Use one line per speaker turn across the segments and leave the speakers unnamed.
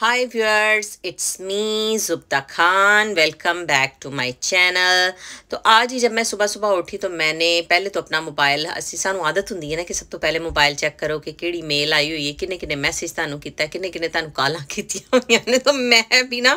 high viewers it's me Zubta Khan welcome back to my channel तो आज ही जब मैं सुबह सुबह उठी तो मैंने पहले तो अपना मोबाइल असी सू आदत होंगी है ना कि सब तो पहले मोबाइल चैक करो कि कि मेल आई हुई है किन्ने किन्ने मैसेज तू कि किन्ने किन्ने तू ਕਾਲਾਂ की तो मैं भी ना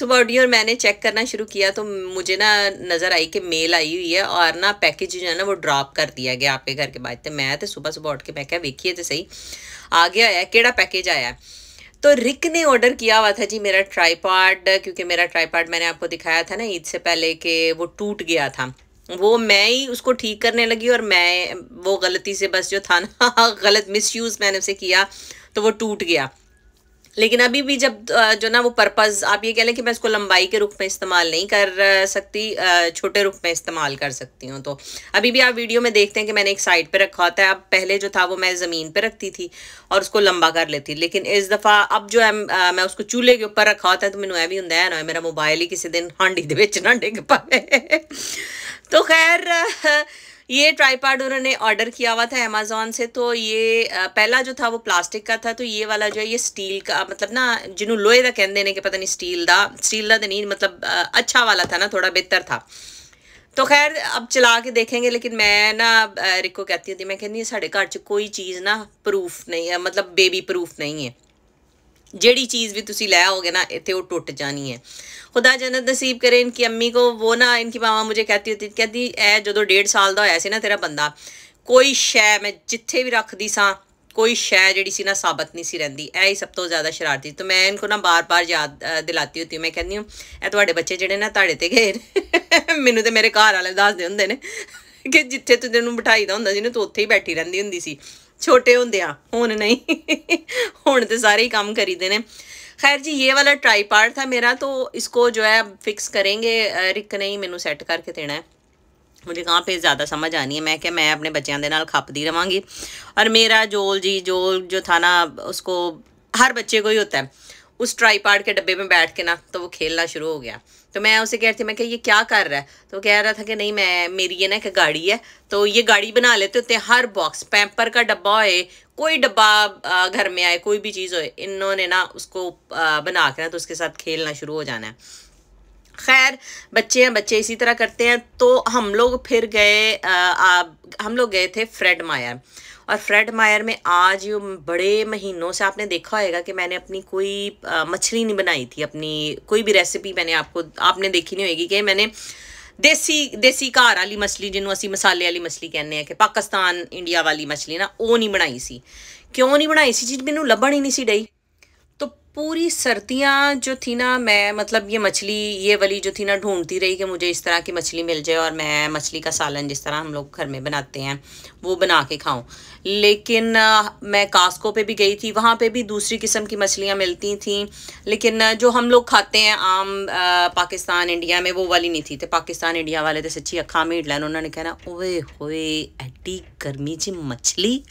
सुबह उठी और मैंने चेक करना शुरू किया तो मुझे ना नज़र आई कि मेल आई हुई है और ना पैकेज जो है ना वो ड्रॉप कर दिया गया आपके घर के बाद तो मैं तो सुबह सुबह उठ के मैं क्या वेखिए तो सही आ गया है कि पैकेज आया है तो रिक ने ऑर्डर किया हुआ था जी मेरा ट्राईपार्ड क्योंकि मेरा ट्राईपार्ड मैंने आपको दिखाया था ना ईद से पहले कि वो टूट गया था वो मैं ही उसको ठीक करने लगी और मैं वो गलती से बस जो था ना गलत मिसयूज़ मैंने उसे किया तो वो टूट गया लेकिन अभी भी जब जो ना वो पर्पज़ आप ये कह लें कि मैं इसको लंबाई के रूप में इस्तेमाल नहीं कर सकती छोटे रूप में इस्तेमाल कर सकती हूँ तो अभी भी आप वीडियो में देखते हैं कि मैंने एक साइड पे रखा होता है अब पहले जो था वो मैं ज़मीन पे रखती थी और उसको लंबा कर लेती लेकिन इस दफ़ा अब जो है मैं उसको चूल्हे के ऊपर रखा होता है तो मैं ऐ भी हूँ ना मेरा मोबाइल ही किसी दिन हांडी के ना डिग पाए तो खैर ये ट्राईपैड उन्होंने ऑर्डर किया हुआ था अमेजोन से तो ये पहला जो था वो प्लास्टिक का था तो ये वाला जो है ये स्टील का मतलब ना जिन्हों लोहे का कहते ने कि पता नहीं स्टील का स्टील का तो नहीं मतलब अच्छा वाला था ना थोड़ा बेहतर था तो खैर अब चला के देखेंगे लेकिन मैं ना रिको कहती थी मैं कहनी साढ़े घर च कोई चीज़ ना प्रूफ नहीं है मतलब बेबी प्रूफ नहीं है जड़ी चीज़ भी तुम लै आओगे ना इतने वो टुट जानी है ਖੁਦਾ ਜਨਤ ਨਸੀਬ ਕਰੇ ਇਨਕੀ ਅੰਮੀ ਕੋ ਵੋ ਨਾ ਇਨਕੀ ਮਾਮਾ ਮੁਝੇ ਕਹਤੀ ਹੁੰਦੀ ਕਹਦੀ ਐ ਜਦੋਂ ਡੇਢ ਸਾਲ ਦਾ ਹੋਇਆ ਸੀ ਨਾ ਤੇਰਾ ਬੰਦਾ ਕੋਈ ਸ਼ੈ ਮੈਂ ਜਿੱਥੇ ਵੀ ਰੱਖਦੀ ਸਾਂ ਕੋਈ ਸ਼ੈ ਜਿਹੜੀ ਸੀ ਨਾ ਸਾਬਤ ਨਹੀਂ ਸੀ ਰਹਿੰਦੀ ਐ ਹੀ ਸਭ ਤੋਂ ਜ਼ਿਆਦਾ ਸ਼ਰਾਰਤੀ ਤੇ ਮੈਂ ਇਨਕੋ ਨਾ ਬਾਰ-ਬਾਰ ਯਾਦ ਦਿਲਾਤੀ ਹੁੰਦੀ ਮੈਂ ਕਹਿੰਦੀ ਹਾਂ ਐ ਤੁਹਾਡੇ ਬੱਚੇ ਜਿਹੜੇ ਨਾ ਤੁਹਾਡੇ ਤੇ ਗਏ ਮੈਨੂੰ ਤੇ ਮੇਰੇ ਘਰ ਵਾਲੇ ਦੱਸਦੇ ਹੁੰਦੇ ਨੇ ਕਿ ਜਿੱਥੇ ਤੂੰ ਤੈਨੂੰ ਬਿਠਾਈਦਾ ਹੁੰਦਾ ਸੀ ਨਾ ਤੂੰ ਉੱਥੇ ਹੀ ਬੈਠੀ ਰਹਿੰਦੀ ਹੁੰਦੀ ਸੀ ਛੋਟੇ ਹੁੰਦੇ ਆ ਹੁਣ ਨਹੀਂ ਹੁਣ ਤੇ ਸਾਰੇ ਹੀ ਕੰਮ ਕਰੀਦੇ ਨੇ खैर जी ये वाला ट्राई पार्ट था मेरा तो इसको जो है फिक्स करेंगे रिक नहीं मैनू सैट करके देना है मुझे कहाँ पे ज़्यादा समझ आनी है मैं क्या मैं अपने बच्चों के नाल खपती रहाँगी और मेरा जोल जी जोल जो था ना उसको हर बच्चे को ही होता है उस ट्राईपाड के डब्बे में बैठ के ना तो वो खेलना शुरू हो गया तो मैं उसे कह रही थी मैं कह ये क्या कर रहा है तो कह रहा था कि नहीं मैं मेरी ये ना एक गाड़ी है तो ये गाड़ी बना लेते होते हर बॉक्स पैम्पर का डब्बा होए कोई डब्बा घर में आए कोई भी चीज़ हो इन्होंने ना उसको बना के ना तो उसके साथ खेलना शुरू हो जाना है खैर बच्चे हैं बच्चे इसी तरह करते हैं तो हम लोग फिर गए आ, हम लोग गए थे फ्रेड मायर और फ्रेड मायर में आज बड़े महीनों से आपने देखा होगा कि मैंने अपनी कोई मछली नहीं बनाई थी अपनी कोई भी रेसिपी मैंने आपको आपने देखी नहीं होगी कि मैंने देसी देसी घर वाली मछली ਜਿਹਨੂੰ असी मसाले वाली मछली कहने ਆ पाकिस्तान इंडिया वाली मछली ना वो नहीं बनाई ਬਣਾਈ क्यों नहीं बनाई सी चीज़ मैंने लबन ही नहीं सी डई तो पूरी सर्दियाँ जो थी ना मैं मतलब ये मछली ये वाली जो थी ना ढूंढती रही कि मुझे इस तरह की मछली मिल जाए और मैं मछली का सालन जिस तरह हम लोग घर में बनाते हैं वो बना के खाऊं लेकिन मैं कास्को पे भी गई थी वहाँ पे भी दूसरी किस्म की मछलियाँ मिलती थी लेकिन जो हम लोग खाते हैं आम पाकिस्तान इंडिया में वो वाली नहीं थी तो पाकिस्तान इंडिया वाले तो सच्ची अखा मीट लैन उन्होंने कहना ओए होए गर्मी जी मछली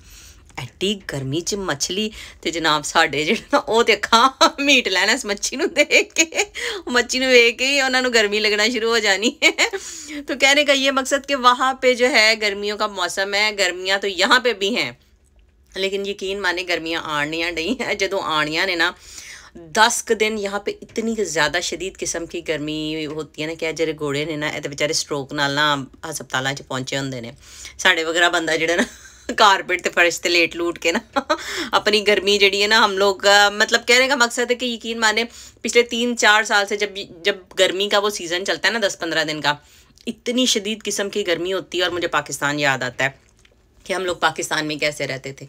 ਐਡੀ गर्मी च मछली तो जनाब ਸਾਡੇ ਜਿਹੜਾ ਉਹ ਤੇ ਅੱਖਾਂ ਮੀਟ ਲੈਣਾ ਇਸ ਮੱਛੀ ਨੂੰ मच्छी देख के ही उन्होंने गर्मी लगना शुरू हो जानी है तो कहने का ये मकसद कि वहाँ पे जो है गर्मियों का मौसम है गर्मियाँ तो यहाँ पे भी हैं लेकिन यकीन माने गर्मियाँ आनियाँ नहीं हैं जो आनियाँ ने ना दस क दिन यहाँ पे इतनी ज़्यादा शदीद किस्म की गर्मी होती है ना क्या जेह्ड़े घोड़े ने ना ये बेचारे स्ट्रोक ना हस्पता पहुँचे होंगे ने साढ़े वगैरह बंदा जोड़ा ना कारपेट ते फर्श से लेट लूट के ना अपनी गर्मी जड़ी है ना हम लोग मतलब कहने का मकसद है कि यकीन माने पिछले तीन चार साल से जब जब गर्मी का वो सीज़न चलता है ना दस पंद्रह दिन का इतनी शदीद किस्म की गर्मी होती है और मुझे पाकिस्तान याद आता है कि हम लोग पाकिस्तान में कैसे रहते थे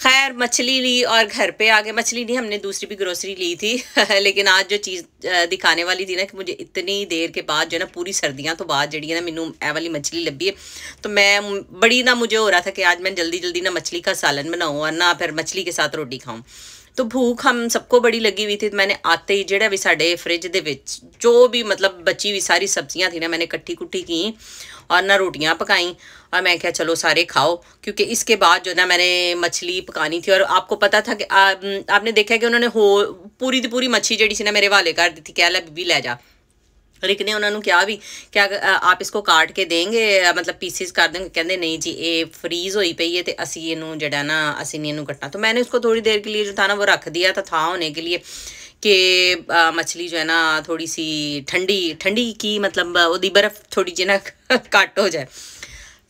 खैर मछली ली और घर पे आगे मछली नहीं हमने दूसरी भी ग्रोसरी ली थी लेकिन आज जो चीज़ दिखाने वाली थी ना कि मुझे इतनी देर के बाद जो है ना पूरी सर्दियाँ तो बाद जड़ी है ना मैनू ए वाली मछली लभी है तो मैं बड़ी ना मुझे हो रहा था कि आज मैं जल्दी जल्दी ना मछली का सालन बनाऊँ और ना फिर मछली के साथ रोटी खाऊँ तो भूख हम सबको बड़ी लगी हुई थी तो मैंने आते ही जोड़ा भी साढ़े फ्रिज के जो भी मतलब बची हुई सारी सब्जियां थी ना मैंने कट्ठी कुट्ठी की और ना रोटियाँ पकाई और मैं क्या चलो सारे खाओ क्योंकि इसके बाद जो ना मैंने मछली पकानी थी और आपको पता था कि आ, आपने देखा कि उन्होंने हो पूरी दी पूरी मच्छी जड़ी सी ना मेरे वाले कर दी थी कह ला बीबी ले जा ਰਿਕ ਨੇ उन्होंने क्या भी क्या आप इसको काट के देंगे मतलब पीसिस कर देंगे कहें नहीं जी ये फ्रीज हो पई है तो असी इनू जड़ा ना असी नहीं इनू कटना तो मैंने उसको थोड़ी देर के लिए जो था ना वो रख दिया था था होने के लिए कि मछली जो है ना थोड़ी सी ठंडी ठंडी की मतलब वो बर्फ़ थोड़ी जी ना कट हो जाए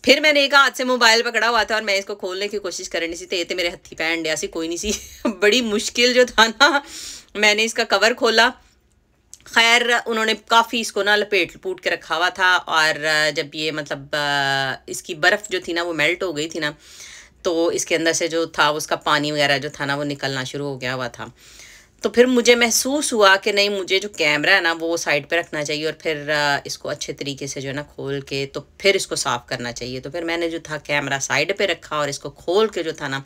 फिर मैंने एक हाथ से मोबाइल पकड़ा हुआ था और मैं इसको खोलने की कोशिश करनी थी तो ये तो मेरे हथी पहन दिया कोई नहीं सी बड़ी मुश्किल जो था ना मैंने इसका कवर खोला खैर उन्होंने काफ़ी इसको ना लपेट लपूट के रखा हुआ था और जब ये मतलब इसकी बर्फ़ जो थी ना वो मेल्ट हो गई थी ना तो इसके अंदर से जो था उसका पानी वगैरह जो था ना वो निकलना शुरू हो गया हुआ था तो फिर मुझे महसूस हुआ कि नहीं मुझे जो कैमरा है ना वो साइड पे रखना चाहिए और फिर इसको अच्छे तरीके से जो है ना खोल के तो फिर इसको साफ़ करना चाहिए तो फिर मैंने जो था कैमरा साइड पे रखा और इसको खोल के जो था ना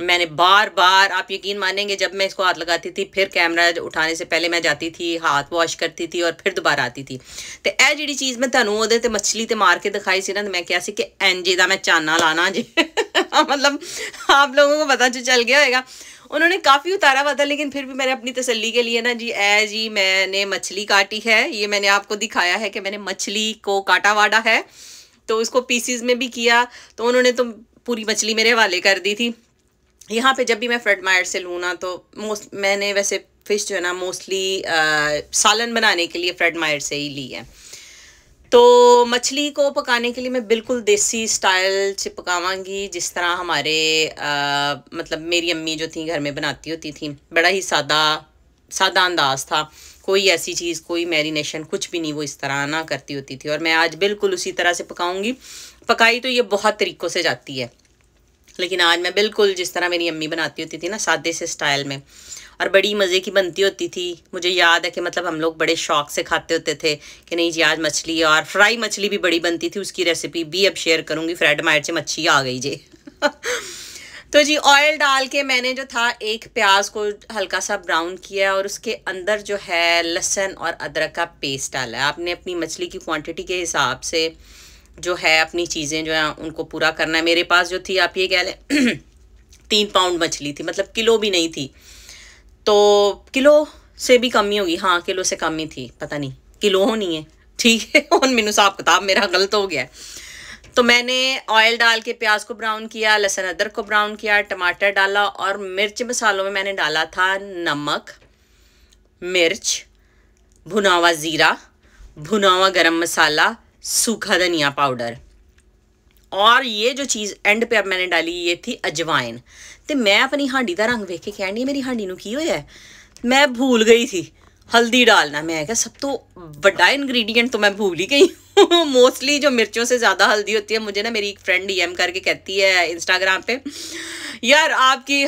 मैंने बार बार आप यकीन मानेंगे जब मैं इसको हाथ लगाती थी फिर कैमरा उठाने से पहले मैं जाती थी हाथ वॉश करती थी और फिर दोबारा आती थी तो यह जी चीज़ मैं थानू वो मछली तो मार के दिखाई से ना तो मैं क्या कि जी का मैं चाना लाना जी मतलब आप लोगों को पता जो चल गया होगा उन्होंने काफ़ी उतारा हुआ था लेकिन फिर भी मैंने अपनी तसल्ली के लिए ना जी ए जी मैंने मछली काटी है ये मैंने आपको दिखाया है कि मैंने मछली को काटा वाटा है तो उसको पीसीज में भी किया तो उन्होंने तो पूरी मछली मेरे हवाले कर दी थी यहाँ पे जब भी मैं फ्रेड मायर से लूँ ना तो मोस्ट मैंने वैसे फ़िश जो है ना मोस्टली uh, सालन बनाने के लिए फ्रेड मायर से ही ली है तो मछली को पकाने के लिए मैं बिल्कुल देसी स्टाइल से पकावांगी जिस तरह हमारे आ, uh, मतलब मेरी अम्मी जो थी घर में बनाती होती थी बड़ा ही सादा सादा अंदाज था कोई ऐसी चीज़ कोई मैरिनेशन कुछ भी नहीं वो इस तरह ना करती होती थी और मैं आज बिल्कुल उसी तरह से पकाऊंगी पकाई तो ये बहुत तरीक़ों से जाती है लेकिन आज मैं बिल्कुल जिस तरह मेरी अम्मी बनाती होती थी ना सादे से स्टाइल में और बड़ी मज़े की बनती होती थी मुझे याद है कि मतलब हम लोग बड़े शौक से खाते होते थे कि नहीं जी आज मछली और फ्राई मछली भी बड़ी बनती थी उसकी रेसिपी भी अब शेयर करूँगी फ्रेड मायर से मच्छी आ गई जी तो जी ऑयल डाल के मैंने जो था एक प्याज को हल्का सा ब्राउन किया और उसके अंदर जो है लहसन और अदरक का पेस्ट डाला आपने अपनी मछली की क्वान्टिटी के हिसाब से जो है अपनी चीज़ें जो है उनको पूरा करना है मेरे पास जो थी आप ये कह लें तीन पाउंड मछली थी मतलब किलो भी नहीं थी तो किलो से भी कम ही होगी हाँ किलो से कम ही थी पता नहीं किलो होनी है ठीक है और मेनू साफ किताब मेरा गलत हो गया है तो मैंने ऑयल डाल के प्याज को ब्राउन किया लहसुन अदरक को ब्राउन किया टमाटर डाला और मिर्च मसालों में मैंने डाला था नमक मिर्च भुना हुआ ज़ीरा भुना हुआ गर्म मसाला सूखा धनिया पाउडर और ये जो चीज़ एंड पे अब मैंने डाली ये थी अजवाइन तो मैं अपनी हांडी का रंग वेख के कह दी मेरी हांडी की होया है मैं भूल गई थी हल्दी डालना मैं क्या सब तो बड़ा इंग्रेडिएंट तो मैं भूल ही गई मोस्टली जो मिर्चों से ज़्यादा हल्दी होती है मुझे ना मेरी एक फ्रेंड एम करके कहती है इंस्टाग्राम पे यार आपकी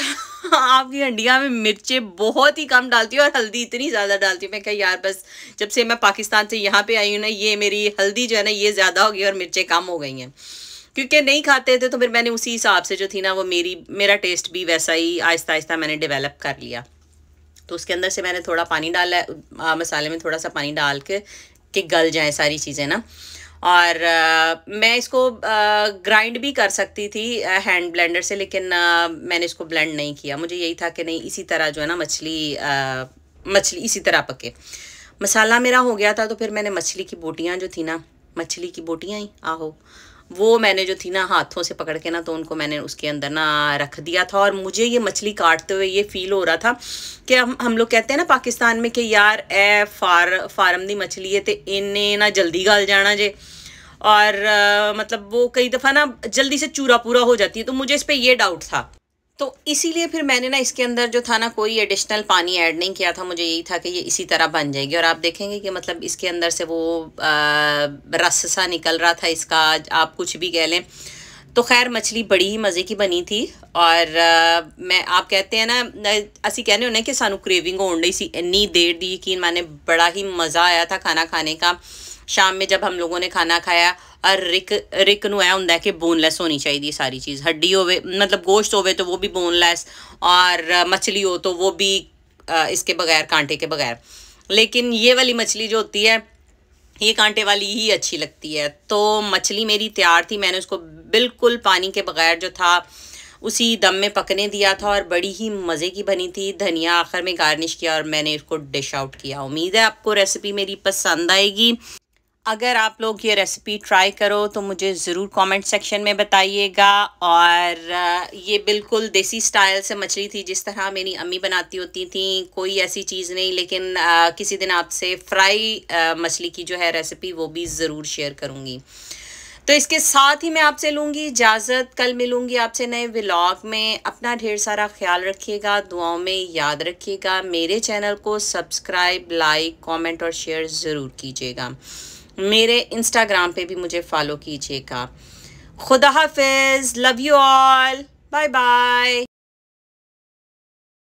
आपकी हंडिया में मिर्चें बहुत ही कम डालती हूँ और हल्दी इतनी ज़्यादा डालती हूँ मैं क्या यार बस जब से मैं पाकिस्तान से यहाँ पे आई हूँ ना ये मेरी हल्दी जो है ना ये ज़्यादा हो गई और मिर्चें कम हो गई हैं क्योंकि नहीं खाते थे तो फिर मैंने उसी हिसाब से जो थी ना वो मेरी मेरा टेस्ट भी वैसा ही आहिस्ता आहिस्ता मैंने डिवेलप कर लिया तो उसके अंदर से मैंने थोड़ा पानी डाला मसाले में थोड़ा सा पानी डाल के कि गल जाए सारी चीज़ें ना और आ, मैं इसको ग्राइंड भी कर सकती थी हैंड ब्लेंडर से लेकिन आ, मैंने इसको ब्लेंड नहीं किया मुझे यही था कि नहीं इसी तरह जो है ना मछली मछली इसी तरह पके मसाला मेरा हो गया था तो फिर मैंने मछली की बोटियाँ जो थी ना मछली की बोटियाँ ही आहो वो मैंने जो थी ना हाथों से पकड़ के ना तो उनको मैंने उसके अंदर ना रख दिया था और मुझे ये मछली काटते हुए ये फील हो रहा था कि हम हम लोग कहते हैं ना पाकिस्तान में कि यार ए फार फार्म दी मछली है तो इन्हें ना जल्दी गल जाना जे और आ, मतलब वो कई दफ़ा ना जल्दी से चूरा पूरा हो जाती है तो मुझे इस पर यह डाउट था तो इसीलिए फिर मैंने ना इसके अंदर जो था ना कोई एडिशनल पानी ऐड नहीं किया था मुझे यही था कि ये इसी तरह बन जाएगी और आप देखेंगे कि मतलब इसके अंदर से वो रस सा निकल रहा था इसका आप कुछ भी कह लें तो खैर मछली बड़ी ही मज़े की बनी थी और आ, मैं आप कहते हैं ना असी कहने होने कि सानू क्रेविंग होन रही सी इन्नी देर दी कि मैंने बड़ा ही मज़ा आया था खाना खाने का शाम में जब हम लोगों ने खाना खाया और रिक रिक ना ਇਹ कि ਕਿ होनी चाहिए सारी चीज़ हड्डी ਚੀਜ਼ मतलब गोश्त ਮਤਲਬ तो वो भी ਉਹ ਵੀ और मछली हो तो वो भी इसके बगैर कांटे के बगैर लेकिन ये वाली मछली जो होती है ये कांटे वाली ही अच्छी लगती है तो मछली मेरी तैयार थी मैंने उसको बिल्कुल पानी के बगैर जो था उसी दम में पकने दिया था और बड़ी ही मज़े की बनी थी धनिया आखिर में गार्निश किया और मैंने इसको डिश आउट किया उम्मीद है आपको रेसिपी मेरी पसंद आएगी अगर आप लोग ये रेसिपी ट्राई करो तो मुझे ज़रूर कमेंट सेक्शन में बताइएगा और ये बिल्कुल देसी स्टाइल से मछली थी जिस तरह मेरी अम्मी बनाती होती थी कोई ऐसी चीज़ नहीं लेकिन किसी दिन आपसे फ्राई मछली की जो है रेसिपी वो भी ज़रूर शेयर करूँगी तो इसके साथ ही मैं आपसे लूँगी इजाज़त कल मिलूँगी आपसे नए व्लॉग में अपना ढेर सारा ख्याल रखिएगा दुआओं में याद रखिएगा मेरे चैनल को सब्सक्राइब लाइक कमेंट और शेयर ज़रूर कीजिएगा मेरे इंस्टाग्राम पे भी मुझे फॉलो कीजिएगा खुदा हाफिज़ love you all bye bye